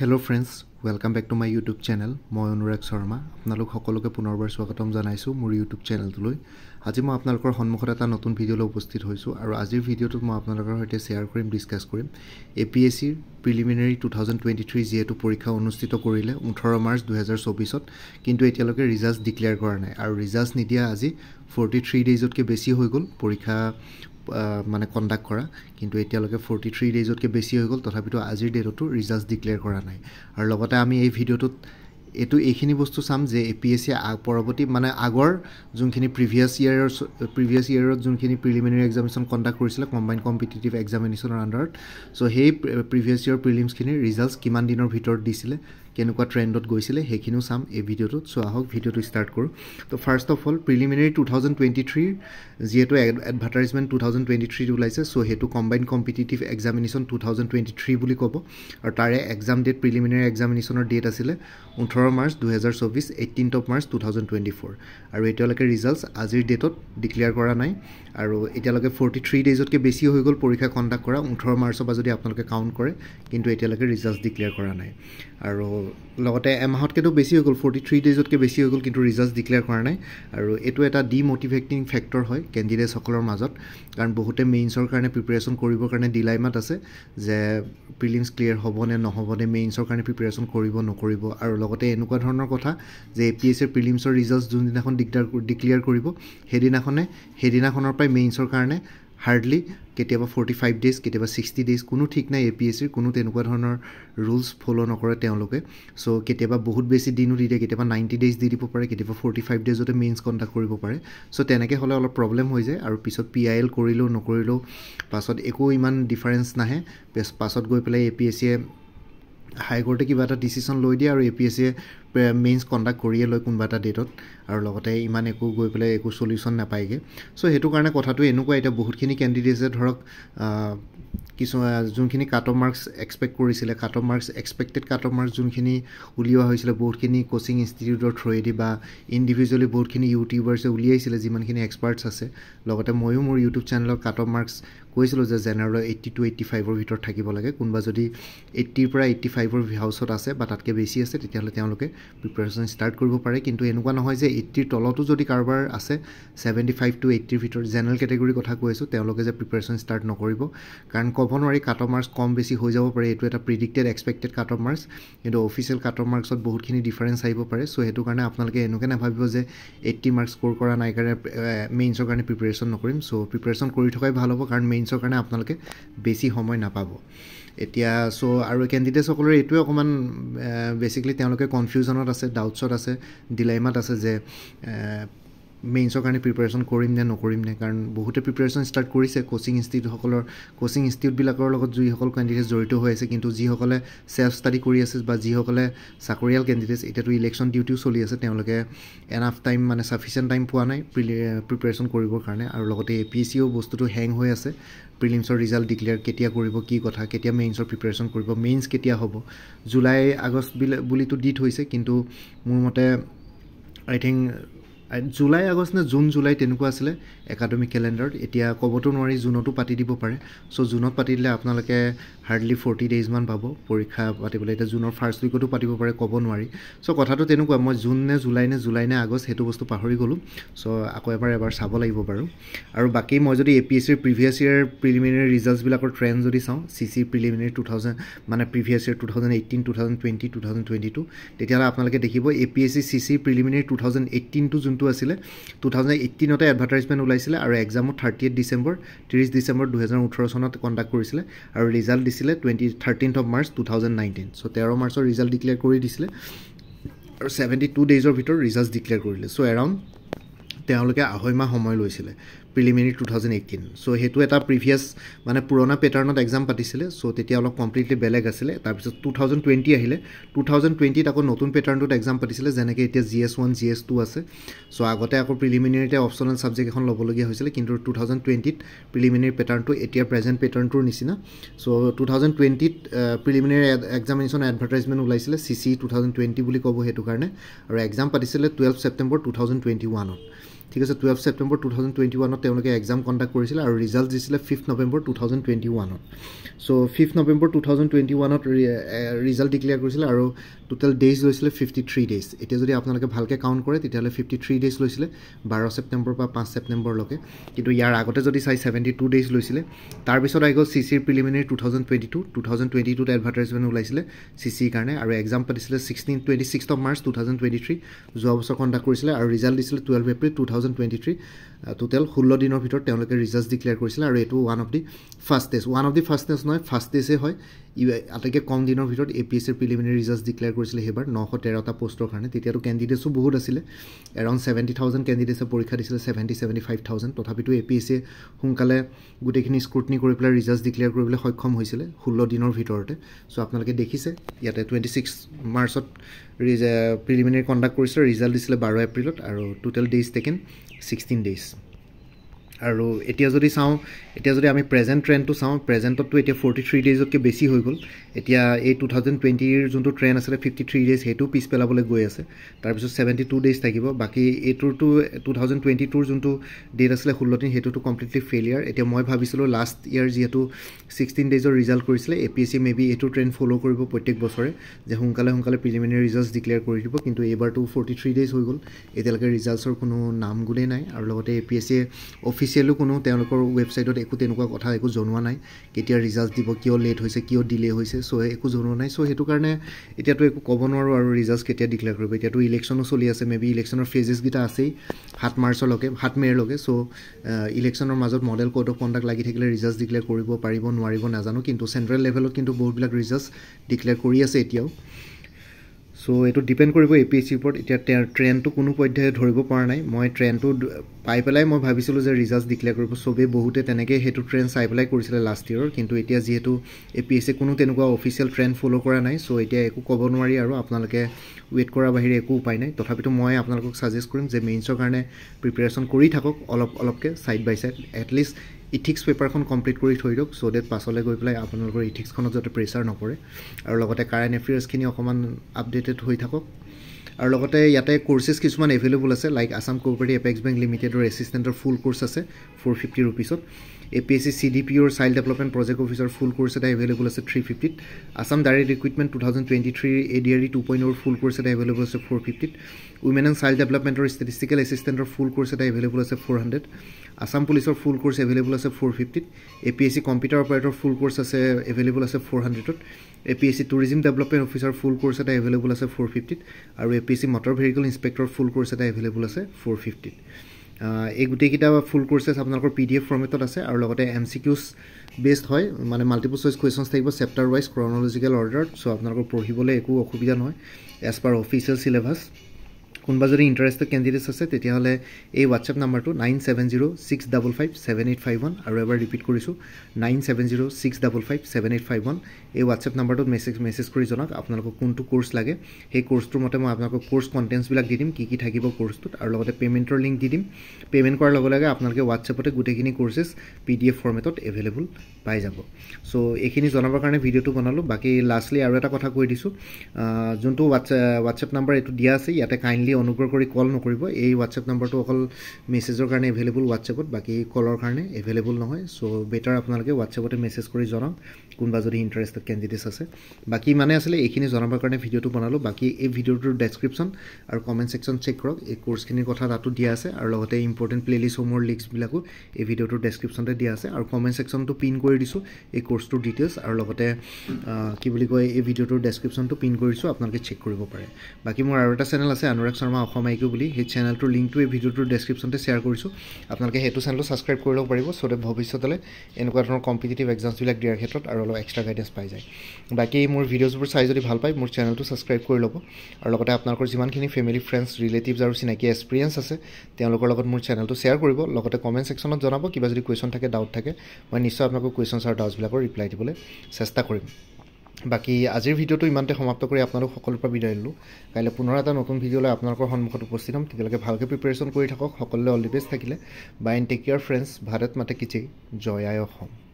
hello' friends welcome back to my YouTube channel মই অনুৰাগ শৰ্মা আপোনালোক সকলোকে পুনৰবাৰ স্বাগতম জনাইছোঁ মোৰ ইউটিউব চেনেলটোলৈ আজি মই আপোনালোকৰ সন্মুখত এটা নতুন ভিডিঅ'লৈ উপস্থিত হৈছোঁ আৰু আজিৰ ভিডিঅ'টোত মই আপোনালোকৰ সৈতে শ্বেয়াৰ কৰিম ডিছকাছ কৰিম এ পি এছ চিৰ preliminary two thousand twenty three যিহেতু পৰীক্ষা অনুষ্ঠিত কৰিলে ওঠৰ মাৰ্চ দুহেজাৰ চৌবিছত কিন্তু এতিয়ালৈকে ৰিজাল্ট ডিক্লেয়াৰ কৰা নাই আৰু ৰিজাল্ট নিদিয়া আজি ফৰ্টি থ্ৰী ডেইজতকৈ বেছি হৈ গ'ল পৰীক্ষা মানে কণ্ডাক্ট কৰা কিন্তু এতিয়ালৈকে ফৰ্টি থ্ৰী ডেইজতকৈ বেছি হৈ গ'ল তথাপিতো আজিৰ ডেটতো ৰিজাল্ট ডিক্লেয়াৰ কৰা নাই আৰু লগতে আমি এই ভিডিঅ'টোত এইটো এইখিনি বস্তু চাম যে এ পি এছ চি পৰৱৰ্তী মানে আগৰ যোনখিনি প্ৰিভিয়াছ ইয়াৰৰ প্ৰিভিয়াছ ইয়েৰত যোনখিনি প্ৰিলিমিনেৰী এক্সামিনেশ্যন কণ্ডাক্ট কৰিছিলে কম্বাইন কম্পিটিটিভ এক্সামিনেশ্যনৰ আণ্ডাৰত চ' সেই প্ৰিভিয়াছ ইয়েৰৰ প্ৰিলিমছখিনিৰ ৰিজাল্টছ কিমান দিনৰ ভিতৰত দিছিলে কেনেকুৱা ট্ৰেণ্ডত গৈছিলে সেইখিনিও চাম এই ভিডিঅ'টোত চ' আহক ভিডিঅ'টো ষ্টাৰ্ট কৰোঁ তো first of all preliminary two thousand twenty থ্ৰীৰ যিহেতু এডভাৰটাইজমেণ্ট টু থাউজেণ্ড টুৱেণ্টি থ্ৰীত ওলাইছে চ' সেইটো combine competitive examination two thousand twenty three বুলি ক'ব আৰু তাৰে এক্সাম ডেট প্ৰিলিমিনেৰী এক্সামিনেশ্যনৰ ডেট আছিলে ওঠৰ মাৰ্চ দুহেজাৰ চৌবিছ eighteenth of March two thousand twenty four আৰু এতিয়ালৈকে ৰিজাল্টছ আজিৰ ডেটত ডিক্লেয়াৰ কৰা নাই আৰু এতিয়ালৈকে ফৰ্টি থ্ৰী ডেইজতকৈ বেছি হৈ গ'ল পৰীক্ষা কণ্ডাক্ট কৰা ওঠৰ মাৰ্চৰ পৰা যদি আপোনালোকে কাউণ্ট কৰে কিন্তু এতিয়ালৈকে ৰিজাল্টছ ডিক্লেয়াৰ কৰা নাই আৰু লগতে এমাহতকৈতো বেছি হৈ গ'ল ফৰ্টি থ্ৰী ডেইজতকৈ বেছি হৈ গ'ল কিন্তু ৰিজাল্ট ডিক্লেয়াৰ কৰা নাই আৰু এইটো এটা ডিমটিভেটিং ফেক্টৰ হয় কেণ্ডিডেটছসকলৰ মাজত কাৰণ বহুতে মেইনছৰ কাৰণে প্ৰিপেৰেশ্যন কৰিবৰ কাৰণে ডিলাইমাত আছে যে প্ৰিলিমছ ক্লিয়াৰ হ'বনে নহ'বনে মেইনছৰ কাৰণে প্ৰিপেৰেশ্যন কৰিব নকৰিব আৰু লগতে এনেকুৱা ধৰণৰ কথা যে এ পি এছ চিৰ প্ৰিলিমছৰ ৰিজাল্ট যোনদিনাখন ডিগদাৰ ডিক্লেয়াৰ কৰিব সেইদিনাখনে সেইদিনাখনৰ পৰাই মেইনছৰ কাৰণে হাৰ্ডলি কেতিয়াবা ফৰ্টি ফাইভ ডেজ কেতিয়াবা ছিক্সটি ডেজ কোনো ঠিক নাই এ পি এছ চিৰ কোনো তেনেকুৱা ধৰণৰ ৰুলছ ফ'ল' নকৰে তেওঁলোকে চ' কেতিয়াবা বহুত বেছি দিনো দি দিয়ে কেতিয়াবা নাইণ্টি ডেজ দি দিব পাৰে কেতিয়াবা ফৰ্টি ফাইভ ডেজতে মেইনছ কণ্ডাক্ট কৰিব পাৰে চ' তেনেকৈ হ'লে অলপ প্ৰব্লেম হৈ যায় আৰু পিছত পি আই এল কৰিলেও নকৰিলেও পাছত একো ইমান ডিফাৰেঞ্চ নাহে পাছত গৈ পেলাই এ পি এছ চিয়ে হাইকৰ্টে কিবা এটা ডিচিশ্যন লৈ দিয়ে আৰু এ পি এছ চিয়ে মেইনছ কণ্ডাক্ট কৰিয়ে লয় কোনোবা এটা ডেটত আৰু লগতে ইমান একো গৈ পেলাই একো চলিউশ্যন নাপায়গৈ চ' সেইটো কাৰণে কথাটো এনেকুৱা এতিয়া বহুতখিনি কেণ্ডিডেটছে ধৰক কিছু যোনখিনি কাট অফ মাৰ্কছ এক্সপেক্ট কৰিছিলে cut off marks expected cut off marks যোনখিনি উলিওৱা হৈছিলে বহুতখিনি কোচিং ইনষ্টিটিউটৰ থ্ৰুৱেদি বা ইণ্ডিভিজুৱেলি বহুতখিনি ইউটিউবাৰ্ছে উলিয়াইছিলে যিমানখিনি এক্সপাৰ্টছ আছে লগতে ময়ো মোৰ ইউটিউব চেনেলত কাট অফ মাৰ্কছ কৈছিলোঁ যে জেনেৰেলৰ এইটি টু এইটি ফাইভৰ ভিতৰত থাকিব লাগে কোনোবা যদি এইটিৰ পৰা এইটি ফাইভৰ হাউচত আছে বা তাতকৈ বেছি আছে তেতিয়াহ'লে তেওঁলোকে প্ৰিপেৰেশ্যন ষ্টাৰ্ট কৰিব পাৰে কিন্তু এনেকুৱা নহয় যে এইট্টিৰ তলতো যদি কাৰোবাৰ আছে ছেভেণ্টি ফাইভ টু এইট্টিৰ ভিতৰত জেনেৰেল কেটেগৰীৰ কথা কৈ আছোঁ তেওঁলোকে যে প্ৰিপেৰেশ্যন ষ্টাৰ্ট নকৰিব কাৰণ ক'ব নোৱাৰি কাটৰ মাৰ্কছ কম বেছি হৈ যাব পাৰে এইটো এটা predicted expected cut off marks কিন্তু অফিচিয়েল কাট মাৰ্কছত বহুতখিনি ডিফাৰেঞ্চ আহিব পাৰে ছ' সেইটো কাৰণে আপোনালোকে এনেকৈ নাভাবিব যে এইট্টি মাৰ্কছ স্ক'ৰ কৰা নাই কাৰণে মেইনছৰ কাৰণে প্ৰিপেৰেশ্যন নকৰিম ছ' প্ৰিপেৰেশ্যন কৰি থকাই ভাল হ'ব কাৰণ মেইনছৰ কাৰণে আপোনালোকে বেছি সময় নাপাব এতিয়া চ' আৰু কেণ্ডিডেটছসকলৰ এইটোৱে অকণমান বেচিকেলি তেওঁলোকে কনফিউজনত আছে ডাউটছত আছে ডিলাইমাত আছে যে মেইনছৰ কাৰণে প্ৰিপেৰেশ্যন কৰিম নে নকৰিম নে কাৰণ বহুতে প্ৰিপেৰেশ্যন ষ্টাৰ্ট কৰিছে কোচিং ইনষ্টিটিউটসকলৰ কোচিং ইনষ্টিটিউটবিলাকৰ লগত যিসকল কেণ্ডিডেটছ জড়িত হৈ আছে কিন্তু যিসকলে চেল্ফ ষ্টাডি কৰি আছে বা যিসকলে চাকৰিয়াল কেণ্ডিডেটছ এতিয়াতো ইলেকশ্যন ডিউটিও চলি আছে তেওঁলোকে এনাফ টাইম মানে চাফিচিয়েণ্ট টাইম পোৱা নাই প্ৰিপেৰেশ্যন কৰিবৰ কাৰণে আৰু লগতে এ পি এছ চিও বস্তুটো হেং হৈ আছে প্ৰিলিমছৰ ৰিজাল্ট ডিক্লেয়াৰ কেতিয়া কৰিব কি কথা কেতিয়া মেইনছৰ প্ৰিপেৰেশ্যন কৰিব মেইনছ কেতিয়া হ'ব জুলাই আগষ্ট বুলিতো দি থৈছে কিন্তু মোৰ মতে আই থিংক জুলাই আগষ্ট নে জুন জুলাই তেনেকুৱা আছিলে একাডেমিক কেলেণ্ডাৰত এতিয়া ক'বতো নোৱাৰি জুনতো পাতি দিব পাৰে চ' জুনত পাতি দিলে আপোনালোকে হাৰ্ডলি ফৰ্টি ডেইজমান পাব পৰীক্ষা পাতিবলৈ এতিয়া জুনৰ ফাৰ্ষ্ট উইকতো পাতিব পাৰে ক'ব নোৱাৰি চ' কথাটো তেনেকুৱা মই জুন নে জুলাই নে জুলাই নে আগষ্ট সেইটো বস্তু পাহৰি গ'লোঁ চ' আকৌ এবাৰ এবাৰ চাব লাগিব বাৰু আৰু বাকী মই যদি এ পি এছ চিৰ প্ৰিভিয়াছ ইয়েৰ প্ৰিলিমিনেৰী ৰিজাল্টছবিলাকৰ ট্ৰেণ্ড যদি চাওঁ C C preliminary two thousand মানে previous year two thousand eighteen two thousand twenty two thousand twenty two তেতিয়াহ'লে আপোনালোকে দেখিব A P S C C C preliminary two thousand এইটিনটো যোনটো যোনটো আছিলে টু থাউজেণ্ড এইটিনতে এডভাৰটাইজমেণ্ট ওলাইছিলে আৰু এক্সামো থাৰ্টি এইট ডিচেম্বৰ ত্ৰিছ ডিচেম্বৰ দুহেজাৰ ওঠৰ চনত কণ্ডাক্ট কৰিছিলে আৰু ৰিজাল্ট দিছিলে twenty thirteenth of March two thousand nineteen so' তেৰ মাৰ্চৰ ৰিজাল্ট ডিক্লেয়াৰ কৰি দিছিলে আৰু ছেভেণ্টি টু ডেইজৰ ভিতৰত ৰিজাল্ট ডিক্লেয়াৰ কৰিলে চ' এৰাউণ্ড তেওঁলোকে আঢ়ৈ মাহ সময় লৈছিলে preliminary two thousand eighteen so' সেইটো এটা প্ৰিভিয়াছ মানে পুৰণা পেটাৰ্ণত এক্সাম পাতিছিলে চ' তেতিয়া অলপ কমপ্লিটলি বেলেগ আছিলে তাৰপিছত টু থাউজেণ্ড টুৱেণ্টি আহিলে টু থাউজেণ্ড টুৱেণ্টিত আকৌ নতুন পেটাৰ্ণটোত এক্সাম পাতিছিলে যেনেকৈ এতিয়া G S one G S two আছে চ' আগতে আকৌ প্ৰিলিমিনেৰীতে অপচনেল ছাবজেক্ট এখন ল'বলগীয়া হৈছিলে কিন্তু টু থাউজেণ্ড টুৱেণ্টিত প্ৰিলিমিনেৰী পেটাৰ্ণটো এতিয়া প্ৰেজেণ্ট পেটাৰ্ণটোৰ নিচিনা চ' টু থাউজেণ্ড টুৱেণ্টিত প্ৰিলিমিনেৰী এক্সামিনেশ্যন এডভাৰটাইজমেণ্ট ওলাইছিলে C C two thousand twenty বুলি ক'ব সেইটো কাৰণে আৰু এক্সাম পাতিছিলে twelve September two thousand twenty ওৱানত ঠিক আছে twelve September two thousand twenty ওৱানত তেওঁলোকে এক্সাম কণ্ডাক্ট কৰিছিলে আৰু ৰিজাল্ট দিছিলে fifth November two thousand twenty ওৱানত so' fifth November two thousand twenty ওৱানত ৰিজাল্ট ডিক্লেয়াৰ কৰিছিলে আৰু টোটেল ডেইজ লৈছিলে ফিফটি থ্ৰী ডেইজ এতিয়া যদি আপোনালোকে ভালকৈ কাউণ্ট কৰে তেতিয়াহ'লে ফিফটি থ্ৰী ডেইজ লৈছিলে বাৰ ছেপ্টেম্বৰ পৰা পাঁচ ছেপ্টেম্বৰলৈকে কিন্তু ইয়াৰ আগতে যদি চাই ছেভেণ্টি টু ডেইজ লৈছিলে তাৰপিছত আহি গ'ল চি চিৰ preliminary two thousand twenty two two thousand twenty টুত এডভাৰটাইজমেণ্ট ওলাইছিলে চি চিৰ কাৰণে আৰু এক্সাম পাতিছিলে sixteen twenty six of March two thousand twenty three যোৱা বছৰ কণ্ডাক্ট কৰিছিলে আৰু ৰিজাল্ট দিছিলে twelve April two thousand thousand twenty three total ষোল্ল দিনৰ ভিতৰত তেওঁলোকে ৰিজাল্ট ডিক্লেয়াৰ কৰিছিলে আৰু এইটো one of the fastest one of the fastest নহয় ফাষ্টেষ্টেই হয় ই আটাইতকৈ কম দিনৰ ভিতৰত এ পি এছ চিৰ প্ৰিলিমিনেৰী ৰিজাল্ট ডিক্লেয়াৰ কৰিছিলে সেইবাৰ নশ তেৰটা পষ্টৰ কাৰণে তেতিয়াতো কেণ্ডিডেটছো বহুত আছিলে এৰাউণ্ড ছেভেণ্টি থাউজেণ্ড কেণ্ডিডেটছে পৰীক্ষা দিছিলে চেভেণ্টি চেভেণ্টি ফাইভ থাউজেণ্ড তথাপিতো এ পি এছ চিয়ে সোনকালে গোটেইখিনি স্ক্ৰুটনি কৰি পেলাই ৰিজাল্ট ডিক্লেয়াৰ কৰিবলৈ সক্ষম হৈছিলে ষোল্ল দিনৰ ভিতৰতে চ' আপোনালোকে দেখিছে ইয়াতে টুৱেণ্টি ছিক্স মাৰ্চত ৰিজা প্ৰিলিমিনেৰী কণ্ডাক্ট কৰিছিলে ৰিজাল্ট দিছিলে বাৰ এপ্ৰিলত আৰু টোটেল ডেইজ টেকেণ্ড 16 days আৰু এতিয়া যদি চাওঁ এতিয়া যদি আমি প্ৰেজেণ্ট ট্ৰেণ্ডটো চাওঁ প্ৰেজেণ্টততো এতিয়া ফৰ্টি থ্ৰী ডেইজতকৈ বেছি হৈ গ'ল এতিয়া এই টু থাউজেণ্ড টুৱেণ্টিৰ যোনটো ট্ৰেণ্ড আছিলে ফিফটি থ্ৰী ডেইজ সেইটো পিছ পেলাবলৈ গৈ আছে তাৰপিছত ছেভেণ্টি টু ডেইজ থাকিব বাকী এইটোৰটো টু থাউজেণ্ড টুৱেণ্টি টুৰ যোনটো ডেট আছিলে ষোল্ল দিন সেইটোতো কমপ্লিটলি ফেইলিয়াৰ এতিয়া মই ভাবিছিলোঁ লাষ্ট ইয়াৰ যিহেতু ছিক্সটিন ডেইজৰ ৰিজাল্ট কৰিছিলে A P S C may be এইটো ট্ৰেণ্ড ফ'ল' কৰিব প্ৰত্যেক বছৰে যে সোনকালে সোনকালে প্ৰিলিমিনেৰী ৰিজাল্টছ ডিক্লেয়াৰ কৰি দিব কিন্তু এইবাৰটো ফৰ্টি থ্ৰী ডেইজ হৈ গ'ল এতিয়ালৈকে ৰিজাল্টছৰ কোনো নাম গুণেই নাই আৰু লগতে এ পি এছ চিয়ে অফিচ অফিচিয়েলিও কোনো তেওঁলোকৰ ৱেবছাইটত একো তেনেকুৱা কথা একো জনোৱা নাই কেতিয়া ৰিজাল্ট দিব কিয় লেট হৈছে কিয় ডিলে হৈছে চ' একো জনোৱা নাই চ' সেইটো কাৰণে এতিয়াতো একো ক'ব নোৱাৰোঁ আৰু ৰিজাল্ট কেতিয়া ডিক্লেয়াৰ কৰিব এতিয়াতো ইলেকশ্যনো চলি আছে মেবি ইলেকশ্যনৰ ফেজেছকেইটা আছেই সাত মাৰ্চলৈকে সাত মে'ৰলৈকে চ' ইলেকশ্যনৰ মাজত মডেল ক'ড অফ কণ্ডাক্ট লাগি থাকিলে ৰিজাল্ট ডিক্লেয়াৰ কৰিব পাৰিব নোৱাৰিব নাজানো কিন্তু চেণ্ট্ৰেল লেভেলত কিন্তু বহুতবিলাক ৰিজাল্ট ডিক্লেয়াৰ কৰি আছে এতিয়াও চ' এইটো ডিপেণ্ড কৰিব এ পি এছ চিৰ ওপৰত এতিয়া ট্ৰেণ্ডটো কোনো পধ্যায়ে ধৰিব পৰা নাই মই ট্ৰেণ্ডটো পাই পেলাই মই ভাবিছিলোঁ যে ৰিজাল্ট ডিক্লেয়াৰ কৰিব চবেই বহুতে তেনেকৈ সেইটো ট্ৰেণ্ড চাই পেলাই কৰিছিলে লাষ্ট ইয়েৰৰ কিন্তু এতিয়া যিহেতু এ পি এছ চি কোনো তেনেকুৱা অফিচিয়েল ট্ৰেণ্ড ফ'ল' কৰা নাই চ' এতিয়া একো ক'ব নোৱাৰি আৰু আপোনালোকে ৱেইট কৰাৰ বাহিৰে একো উপায় নাই তথাপিতো মই আপোনালোকক ছাজেষ্ট কৰিম যে মেইনছৰ কাৰণে প্ৰিপেৰেশ্যন কৰি থাকক অলপ অলপকৈ side by side at least ethics পেপাৰখন কমপ্লিট কৰি থৈ দিয়ক চ' ডেট পাছলৈ গৈ পেলাই আপোনালোকৰ ইথিক্সখনত যাতে প্ৰেছাৰ নপৰে আৰু লগতে কাৰেণ্ট এফেয়াৰ্ছখিনি অকণমান আপডেটেড হৈ থাকক আৰু লগতে ইয়াতে কোৰ্চেছ কিছুমান এভেইলেবল আছে like Assam cooperative apex bank লিমিটেডৰ এচিষ্টেণ্টৰ ফুল কোৰ্চ আছে ফ'ৰ ফিফটি ৰুপিছত A P S C C D P অ'ৰ child development project officer full course এটা এভেইলেবল আছে থ্ৰী ফিফটিত Assam direct recruitment two thousand twenty থ্ৰীৰ A D R E two point অ'ৰ ফুল কোৰ্চ এটা available আছে for ফিফটিত উইমেন এণ্ড চাইল্ড ডেভেলপমেণ্টৰ ষ্টেটিষ্টিকেল এছিষ্টেণ্টৰ ফুল কোৰ্চ এটা এভেইলেবল আছে ফ'ৰ হাণ্ড্ৰেড আছাম পুলিচৰ ফুল কোৰ্চ এভেইলেবল আছে ফ'ৰ ফিফটিত A P S C computer operator full course আছে এভেইলেবল আছে ফ'ৰ হাণ্ড্ৰেডত A P S C tourism development officer full course এটা এভেইলেবল আছে ফ'ৰ ফিফটিত আৰু A P S C motor vehicle inspector full course এটা available আছে for ফিফটিত এই গোটেইকেইটা ফুল কোৰ্চেছ আপোনালোকৰ পি ডি এফ ফৰ্মেটত আছে আৰু লগতে এম চি কিউজ বেছড হয় মানে মাল্টিপল চইচ কুৱেশ্যনছ থাকিব চেপ্টাৰ ৱাইজ ক্ৰনলজিকেল অৰ্ডাৰত চ' আপোনালোকৰ পঢ়িবলৈ একো অসুবিধা নহয় এজ পাৰ অফিচিয়েল চিলেবাছ কোনোবা যদি ইণ্টাৰেষ্টেড কেণ্ডিডেটছ আছে তেতিয়াহ'লে এই হোৱাটছএপ নাম্বাৰটো nine seven zero' six double five seven eight five one আৰু এবাৰ ৰিপিট কৰিছোঁ nine seven zero' six double five seven eight five one এই হোৱাটছএপ নাম্বাৰটোত মেছেজ মেছেজ কৰি জনাওক আপোনালোকক কোনটো কোৰ্ছ লাগে সেই কোৰ্ছটোৰ মতে মই আপোনালোকক কোৰ্চ কণ্টেণ্টছবিলাক দি দিম কি কি থাকিব কোৰ্ছটোত আৰু লগতে পে'মেণ্টৰ লিংক দি দিম পে'মেণ্ট কৰাৰ লগে লগে আপোনালোকে হোৱাটছএপতে গোটেইখিনি কোৰ্ছেছ পি ডি এফ ফৰ্মেটত এভেইলেবল পাই যাব চ' এইখিনি জনাবৰ কাৰণে ভিডিঅ'টো বনালোঁ বাকী লাষ্টলি আৰু এটা কথা কৈ দিছোঁ যোনটো হোৱাটছএপ হোৱাটছএপ নাম্বাৰ এইটো দিয়া আছে ইয়াতে কাইণ্ডলি লাগিলে অনুগ্ৰহ কৰি কল নকৰিব এই হোৱাটছএপ নম্বৰটো অকল মেছেজৰ কাৰণে এভেইলেবল হোৱাটছএপত বাকী কলৰ কাৰণে এভেইলেবল নহয় চ' বেটাৰ আপোনালোকে হোৱাটছএপতে মেছেজ কৰি জনাওক কোনোবা যদি ইণ্টাৰেষ্টেড কেণ্ডিডেটছ আছে বাকী মানে আছিলে এইখিনি জনাবৰ কাৰণে ভিডিঅ'টো বনালোঁ বাকী এই ভিডিঅ'টোৰ ডেছক্ৰিপশ্যন আৰু কমেণ্ট ছেকশ্যন চেক কৰক এই কোৰ্চখিনিৰ কথা তাতো দিয়া আছে আৰু লগতে ইম্পৰ্টেণ্ট প্লে'লিষ্টসমূহৰ লিংকছবিলাকো এই ভিডিঅ'টোৰ ডেছক্ৰিপশ্যনতে দিয়া আছে আৰু কমেণ্ট ছেকশ্যনটো পিন কৰি দিছোঁ এই কোৰ্চটোৰ ডিটেইলছ আৰু লগতে কি বুলি কয় এই ভিডিঅ'টোৰ ডেছক্ৰিপশ্যনটো পিন কৰিছোঁ আপোনালোকে চেক কৰিব পাৰে বাকী মোৰ আৰু এটা চেনেল আছে অনুৰাগ শৰ্মা অসম আইকিউ বুলি সেই চেনেলটোৰ লিংকটো এই ভিডিঅ'টোৰ ডেছক্ৰিপশ্যনতে শ্বেয়াৰ কৰিছোঁ আপোনালোকে সেইটো চেনেলটো ছাবস্ক্ৰাইব কৰি ল'ব পাৰিব চ' দে ভৱিষ্যতলৈ এনেকুৱা ধৰণৰ কম্পিটিটিভ এক্সামছবিলাক দিয়াৰ ক্ষেত্ৰত আৰু আৰু অলপ এক্সট্ৰা গাইডেঞ্চ পাই যায় বাকী মোৰ ভিডিঅ'জবোৰ চাই যদি ভাল পায় মোৰ চেনেলটো ছাবস্ক্ৰাইব কৰি ল'ব আৰু লগতে আপোনালোকৰ যিমানখিনি ফেমিলি ফ্ৰেণ্ডছ ৰিলেটিভছ আৰু চিনাকি এক্সপিৰিয়েঞ্চ আছে তেওঁলোকৰ লগত মোৰ চেনেলটো শ্বেয়াৰ কৰিব লগতে কমেণ্ট ছেকশ্যনত জনাব কিবা যদি কুৱেশ্যন থাকে ডাউট থাকে মই নিশ্চয় আপোনালোকৰ কুৱেশ্যনছ আৰু ডাউটছবিলাকৰ ৰিপ্লাই দিবলৈ চেষ্টা কৰিম বাকী আজিৰ ভিডিঅ'টো ইমানতে সমাপ্ত কৰি আপোনালোক সকলোৰ পৰা বিদায় ল'লোঁ কাইলৈ পুনৰ এটা নতুন ভিডিঅ' লৈ আপোনালোকৰ সন্মুখত উপস্থিত হ'ম তেতিয়ালৈকে ভালকৈ প্ৰিপেৰেশ্যন কৰি থাকক সকলোৱে অল দি বেষ্ট থাকিলে bye and take care friends Bharat মাতে কিচেই জয় আই অসম